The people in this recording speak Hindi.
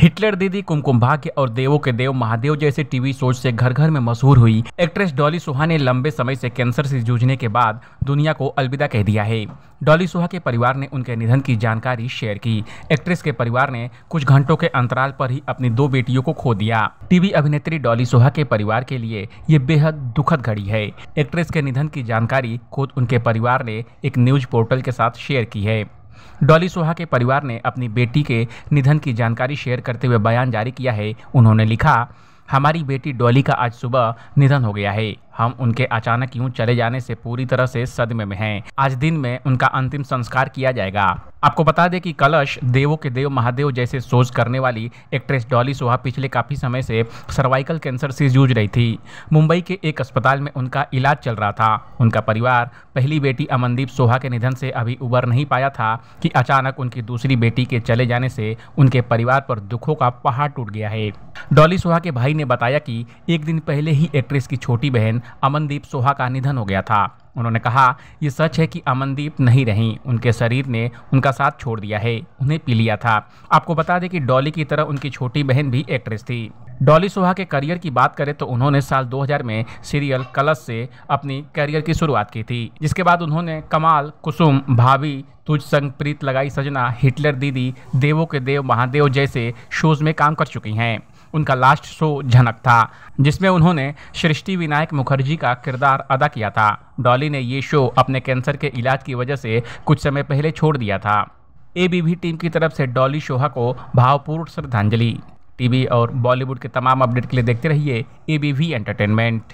हिटलर दीदी कुमकुम भाग्य और देवो के देव महादेव जैसे टीवी शोज से घर घर में मशहूर हुई एक्ट्रेस डॉली सुहा ने लंबे समय से कैंसर से जूझने के बाद दुनिया को अलविदा कह दिया है डॉली सुहा के परिवार ने उनके निधन की जानकारी शेयर की एक्ट्रेस के परिवार ने कुछ घंटों के अंतराल पर ही अपनी दो बेटियों को खो दिया टीवी अभिनेत्री डॉली सुहा के परिवार के लिए ये बेहद दुखद घड़ी है एक्ट्रेस के निधन की जानकारी खुद उनके परिवार ने एक न्यूज पोर्टल के साथ शेयर की है डॉली सोहा के परिवार ने अपनी बेटी के निधन की जानकारी शेयर करते हुए बयान जारी किया है उन्होंने लिखा हमारी बेटी डॉली का आज सुबह निधन हो गया है हम उनके अचानक यूं चले जाने से पूरी तरह से सदमे में हैं आज दिन में उनका अंतिम संस्कार किया जाएगा आपको बता दें कि कलश देवों के देव महादेव जैसे सोच करने वाली एक्ट्रेस डॉली सोहा पिछले काफ़ी समय से सर्वाइकल कैंसर से जूझ रही थी मुंबई के एक अस्पताल में उनका इलाज चल रहा था उनका परिवार पहली बेटी अमनदीप सोहा के निधन से अभी उबर नहीं पाया था कि अचानक उनकी दूसरी बेटी के चले जाने से उनके परिवार पर दुखों का पहाड़ टूट गया है डॉली सोहा के भाई ने बताया कि एक दिन पहले ही एक्ट्रेस की छोटी बहन अमनदीप सोहा का निधन हो गया था उन्होंने कहा ये सच है कि अमनदीप नहीं रहीं उनके शरीर ने उनका साथ छोड़ दिया है उन्हें पी लिया था आपको बता दें कि डॉली की तरह उनकी छोटी बहन भी एक्ट्रेस थी डॉली सोहा के करियर की बात करें तो उन्होंने साल 2000 में सीरियल कलश से अपनी करियर की शुरुआत की थी जिसके बाद उन्होंने कमाल कुसुम भाभी तुझ संग प्रीत लगाई सजना हिटलर दीदी देवों के देव महादेव जैसे शोज में काम कर चुकी हैं उनका लास्ट शो झनक था जिसमें उन्होंने सृष्टि विनायक मुखर्जी का किरदार अदा किया था डॉली ने ये शो अपने कैंसर के इलाज की वजह से कुछ समय पहले छोड़ दिया था ए टीम की तरफ से डॉली शोहा को भावपूर्ण श्रद्धांजलि टीवी और बॉलीवुड के तमाम अपडेट के लिए देखते रहिए ए एंटरटेनमेंट